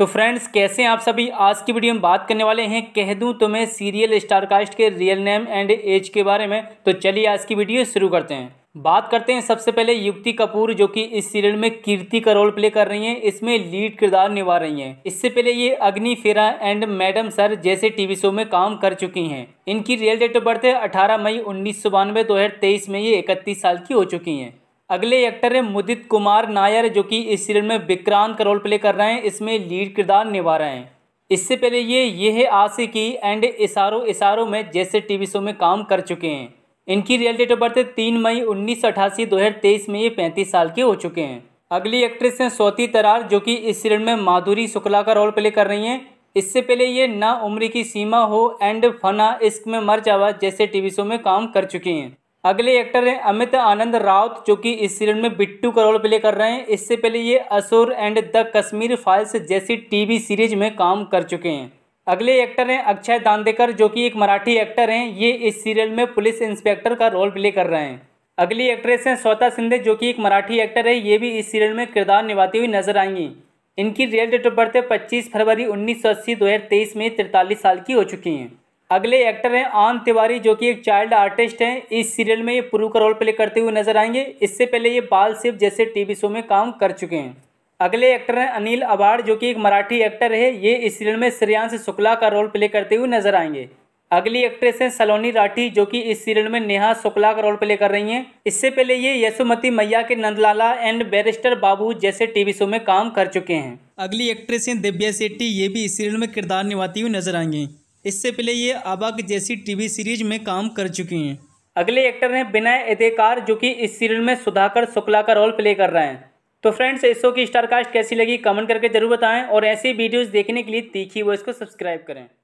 तो फ्रेंड्स कैसे आप सभी आज की वीडियो में बात करने वाले हैं कह दूं तुम्हें सीरियल स्टारकास्ट के रियल नेम एंड एज के बारे में तो चलिए आज की वीडियो शुरू करते हैं बात करते हैं सबसे पहले युक्ति कपूर जो कि इस सीरियल में कीर्ति का रोल प्ले कर रही हैं इसमें लीड किरदार निभा रही हैं इससे पहले ये Agni Phera and madam sir जैसे टीवी शो में काम कर चुकी हैं इनकी रियल डेट ऑफ बर्थ है अठारह मई उन्नीस सौ बानवे दो हज़ार तेईस में ये इकतीस साल की हो चुकी हैं अगले एक्टर हैं मुदित कुमार नायर जो कि इस सीरियल में विक्रांत का रोल प्ले कर रहे हैं इसमें लीड किरदार निभा रहे हैं इससे पहले ये ये है आशिकी एंड इशारो इशारो में जैसे टीवी शो में काम कर चुके हैं इनकी रियल डेट ऑफ बर्थ तीन मई उन्नीस सौ अठासी दो हज़ार तेईस में ये पैंतीस साल के हो चुके हैं अगली एक्ट्रेस हैं स्वती तरार जो कि इस सीरियल में माधुरी शुक्ला का रोल प्ले कर रही हैं इससे पहले ये ना उम्र की सीमा हो एंड फना इश्क में मर जावा जैसे टीवी शो में काम कर चुकी हैं अगले एक्टर हैं अमित आनंद राउत जो कि इस सीरियल में बिट्टू का रोल प्ले कर रहे हैं इससे पहले ये Asur and the Kashmir files जैसी टीवी सीरीज में काम कर चुके हैं अगले एक्टर हैं अक्षय दांदेकर जो कि एक मराठी एक्टर हैं ये इस सीरियल में पुलिस इंस्पेक्टर का रोल प्ले कर रहे हैं अगली एक्ट्रेस हैं स्वता सिंधे जो कि एक मराठी एक्टर है ये भी इस सीरियल में किरदार निभाती हुई नजर आएंगी इनकी रियल डेट ऑफ बर्थ पच्चीस फरवरी उन्नीस सौ अस्सी दो हज़ार तेईस में तिरतालीस साल की हो चुकी हैं अगले एक्टर हैं आन तिवारी जो कि एक चाइल्ड आर्टिस्ट हैं इस सीरियल में ये पुरु का रोल प्ले करते हुए नजर आएंगे इससे पहले ये बाल शिव जैसे टीवी शो में काम कर चुके हैं अगले एक्टर हैं अनिल अबाड़ जो कि एक मराठी एक्टर है ये इस सीरियल में श्रेयांश शुक्ला का रोल प्ले करते हुए नजर आएंगे अगली एक्ट्रेस हैं सलोनी राठी जो कि इस सीरियल में नेहा शुक्ला का रोल प्ले कर रही हैं इससे पहले ये यशोमती मैया के नंदलाला एंड बैरिस्टर बाबू जैसे टीवी शो में काम कर चुके हैं अगली एक्ट्रेस हैं दिव्या सेट्टी ये भी इस सीरियल में किरदार निभाती हुई नजर आएंगी इससे पहले ये आबाक जैसी टीवी सीरीज में काम कर चुकी हैं अगले एक्टर हैं विनय एदेकार जो कि इस सीरियल में सुधाकर शुक्ला का रोल प्ले कर रहे हैं तो फ्रेंड्स इस शो की स्टारकास्ट कैसी लगी कमेंट करके जरूर बताएं और ऐसी वीडियोस देखने के लिए तीखी वो इसको सब्सक्राइब करें